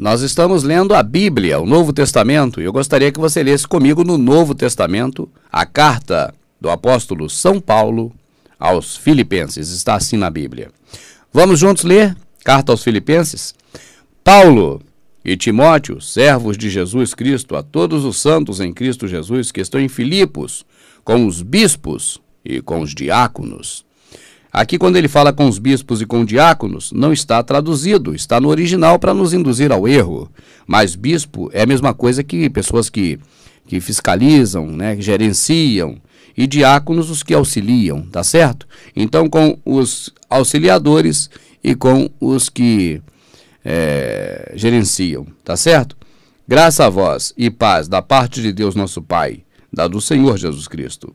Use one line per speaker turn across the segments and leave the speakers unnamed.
Nós estamos lendo a Bíblia, o Novo Testamento, e eu gostaria que você lesse comigo no Novo Testamento a carta do apóstolo São Paulo aos Filipenses. Está assim na Bíblia. Vamos juntos ler? Carta aos Filipenses? Paulo e Timóteo, servos de Jesus Cristo, a todos os santos em Cristo Jesus que estão em Filipos, com os bispos e com os diáconos. Aqui, quando ele fala com os bispos e com diáconos, não está traduzido, está no original para nos induzir ao erro. Mas bispo é a mesma coisa que pessoas que, que fiscalizam, né, que gerenciam, e diáconos os que auxiliam, tá certo? Então, com os auxiliadores e com os que é, gerenciam, tá certo? Graça a vós e paz da parte de Deus nosso Pai da do Senhor Jesus Cristo.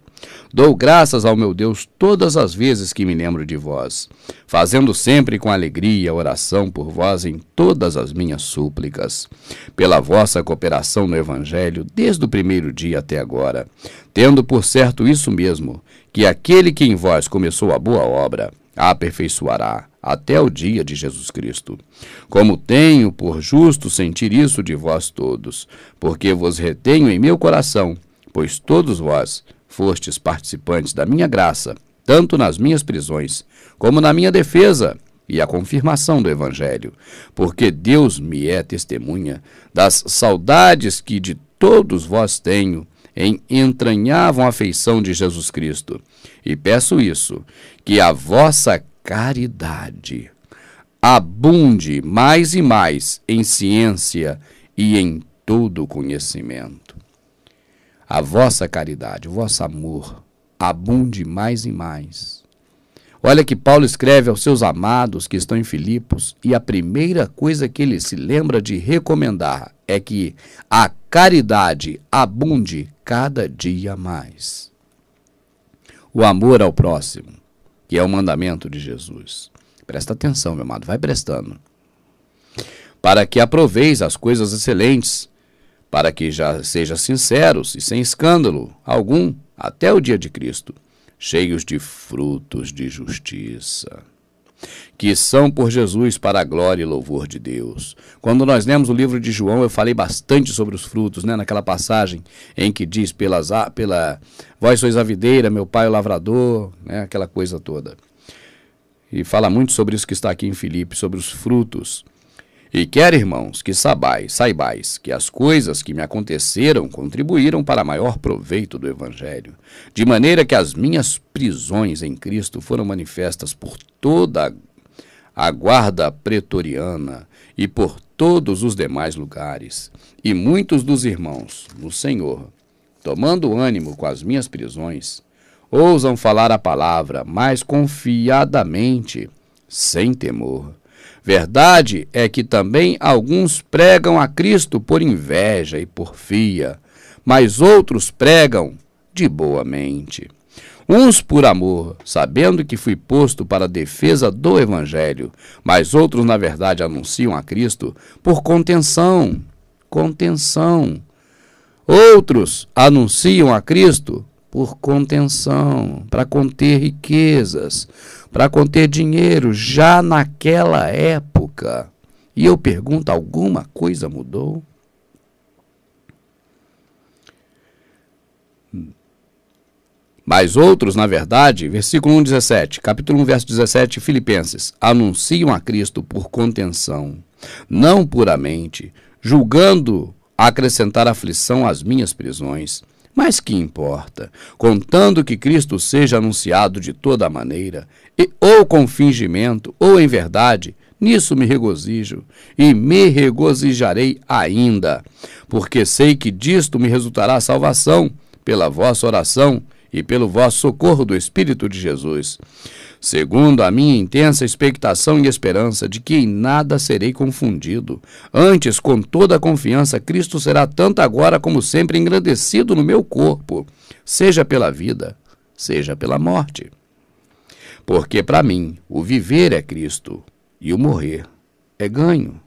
Dou graças ao meu Deus todas as vezes que me lembro de vós, fazendo sempre com alegria oração por vós em todas as minhas súplicas, pela vossa cooperação no Evangelho desde o primeiro dia até agora, tendo por certo isso mesmo, que aquele que em vós começou a boa obra, a aperfeiçoará até o dia de Jesus Cristo. Como tenho por justo sentir isso de vós todos, porque vos retenho em meu coração pois todos vós fostes participantes da minha graça, tanto nas minhas prisões, como na minha defesa e a confirmação do Evangelho, porque Deus me é testemunha das saudades que de todos vós tenho em a afeição de Jesus Cristo. E peço isso, que a vossa caridade abunde mais e mais em ciência e em todo conhecimento a vossa caridade, o vosso amor abunde mais e mais. Olha que Paulo escreve aos seus amados que estão em Filipos, e a primeira coisa que ele se lembra de recomendar é que a caridade abunde cada dia mais. O amor ao próximo, que é o mandamento de Jesus. Presta atenção, meu amado, vai prestando. Para que aproveis as coisas excelentes para que já sejam sinceros e sem escândalo algum até o dia de Cristo, cheios de frutos de justiça, que são por Jesus para a glória e louvor de Deus. Quando nós lemos o livro de João, eu falei bastante sobre os frutos, né, naquela passagem em que diz pelas pela vós sois a videira, meu pai o lavrador, né, aquela coisa toda. E fala muito sobre isso que está aqui em Filipe, sobre os frutos e quer, irmãos, que sabais, saibais que as coisas que me aconteceram contribuíram para maior proveito do Evangelho, de maneira que as minhas prisões em Cristo foram manifestas por toda a guarda pretoriana e por todos os demais lugares. E muitos dos irmãos, no Senhor, tomando ânimo com as minhas prisões, ousam falar a palavra mais confiadamente, sem temor Verdade é que também alguns pregam a Cristo por inveja e porfia, mas outros pregam de boa mente. Uns por amor, sabendo que fui posto para a defesa do Evangelho, mas outros, na verdade, anunciam a Cristo por contenção. Contenção. Outros anunciam a Cristo por contenção, para conter riquezas, para conter dinheiro, já naquela época. E eu pergunto: alguma coisa mudou? Mas outros, na verdade, versículo 1, 17, capítulo 1, verso 17, Filipenses, anunciam a Cristo por contenção, não puramente, julgando acrescentar aflição às minhas prisões, mas que importa, contando que Cristo seja anunciado de toda maneira, e, ou com fingimento, ou em verdade, nisso me regozijo, e me regozijarei ainda, porque sei que disto me resultará salvação, pela vossa oração e pelo vosso socorro do Espírito de Jesus segundo a minha intensa expectação e esperança de que em nada serei confundido. Antes, com toda a confiança, Cristo será tanto agora como sempre engrandecido no meu corpo, seja pela vida, seja pela morte. Porque para mim, o viver é Cristo e o morrer é ganho.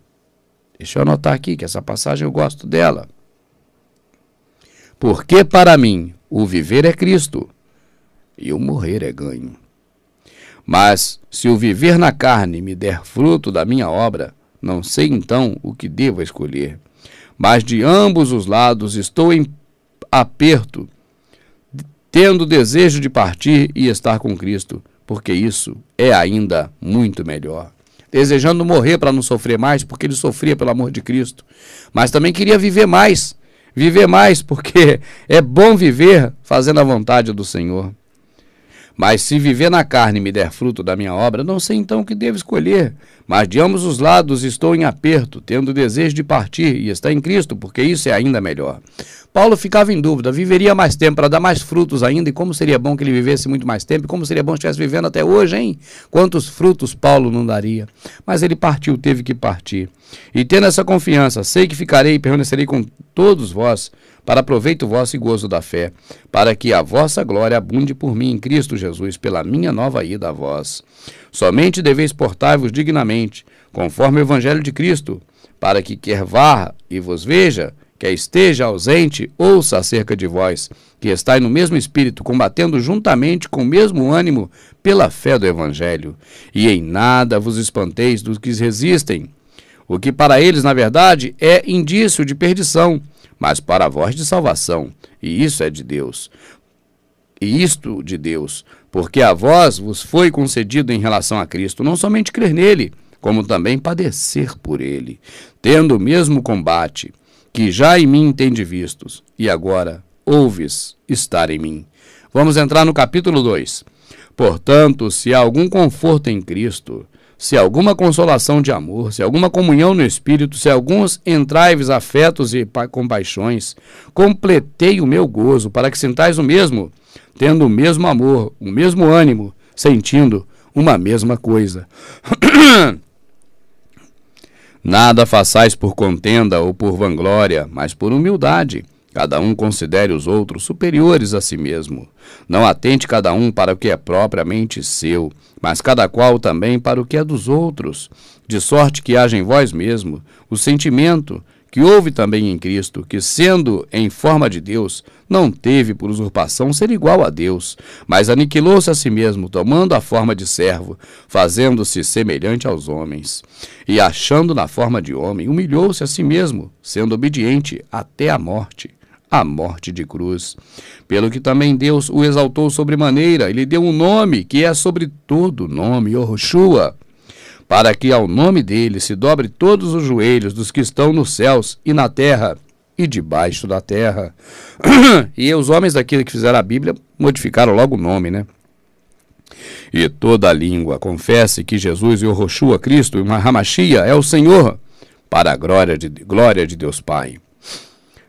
Deixa eu anotar aqui que essa passagem eu gosto dela. Porque para mim, o viver é Cristo e o morrer é ganho. Mas se o viver na carne me der fruto da minha obra, não sei então o que devo escolher. Mas de ambos os lados estou em aperto, tendo desejo de partir e estar com Cristo, porque isso é ainda muito melhor. Desejando morrer para não sofrer mais, porque ele sofria pelo amor de Cristo, mas também queria viver mais, viver mais, porque é bom viver fazendo a vontade do Senhor. Mas se viver na carne me der fruto da minha obra, não sei então o que devo escolher. Mas de ambos os lados estou em aperto, tendo desejo de partir, e está em Cristo, porque isso é ainda melhor. Paulo ficava em dúvida, viveria mais tempo para dar mais frutos ainda, e como seria bom que ele vivesse muito mais tempo, e como seria bom que estivesse vivendo até hoje, hein? Quantos frutos Paulo não daria? Mas ele partiu, teve que partir. E tendo essa confiança, sei que ficarei e permanecerei com todos vós para proveito vosso e gozo da fé, para que a vossa glória abunde por mim em Cristo Jesus, pela minha nova ida a vós. Somente deveis portar-vos dignamente, conforme o Evangelho de Cristo, para que quer vá e vos veja, quer esteja ausente, ouça acerca de vós, que estáis no mesmo espírito, combatendo juntamente com o mesmo ânimo pela fé do Evangelho. E em nada vos espanteis dos que resistem, o que para eles, na verdade, é indício de perdição, mas para a voz de salvação, e isso é de Deus. E isto de Deus, porque a voz vos foi concedido em relação a Cristo, não somente crer nele, como também padecer por ele, tendo o mesmo combate que já em mim tende vistos, e agora ouves estar em mim. Vamos entrar no capítulo 2. Portanto, se há algum conforto em Cristo, se alguma consolação de amor, se alguma comunhão no espírito, se alguns entraves, afetos e compaixões, completei o meu gozo, para que sintais o mesmo, tendo o mesmo amor, o mesmo ânimo, sentindo uma mesma coisa. Nada façais por contenda ou por vanglória, mas por humildade Cada um considere os outros superiores a si mesmo. Não atente cada um para o que é propriamente seu, mas cada qual também para o que é dos outros, de sorte que haja em vós mesmo o sentimento que houve também em Cristo, que, sendo em forma de Deus, não teve por usurpação ser igual a Deus, mas aniquilou-se a si mesmo, tomando a forma de servo, fazendo-se semelhante aos homens. E achando na forma de homem, humilhou-se a si mesmo, sendo obediente até a morte a morte de cruz. Pelo que também Deus o exaltou sobremaneira e lhe deu um nome que é sobre todo nome, Yahushua, para que ao nome dele se dobre todos os joelhos dos que estão nos céus e na terra e debaixo da terra. e os homens daquilo que fizeram a Bíblia modificaram logo o nome, né? E toda língua confesse que Jesus e o Cristo e Mahamashia é o Senhor, para a glória de, glória de Deus Pai.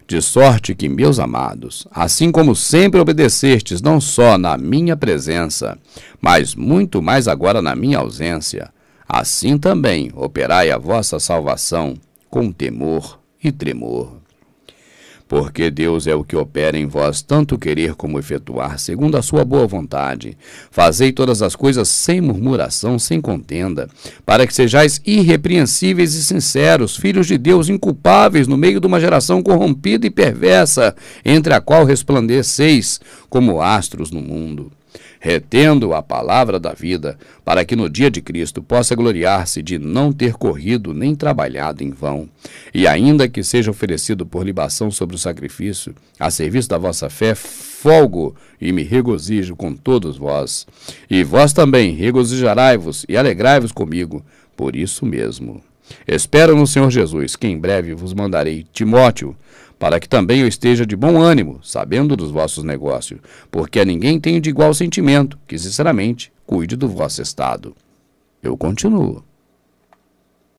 De sorte que, meus amados, assim como sempre obedecestes, não só na minha presença, mas muito mais agora na minha ausência, assim também operai a vossa salvação com temor e tremor. Porque Deus é o que opera em vós tanto querer como efetuar, segundo a sua boa vontade. Fazei todas as coisas sem murmuração, sem contenda, para que sejais irrepreensíveis e sinceros, filhos de Deus, inculpáveis no meio de uma geração corrompida e perversa, entre a qual resplandeceis como astros no mundo retendo a palavra da vida, para que no dia de Cristo possa gloriar-se de não ter corrido nem trabalhado em vão. E ainda que seja oferecido por libação sobre o sacrifício, a serviço da vossa fé, folgo e me regozijo com todos vós. E vós também regozijarai-vos e alegrai-vos comigo, por isso mesmo. Espero no Senhor Jesus, que em breve vos mandarei Timóteo, para que também eu esteja de bom ânimo, sabendo dos vossos negócios, porque a ninguém tenho de igual sentimento, que sinceramente cuide do vosso estado. Eu continuo.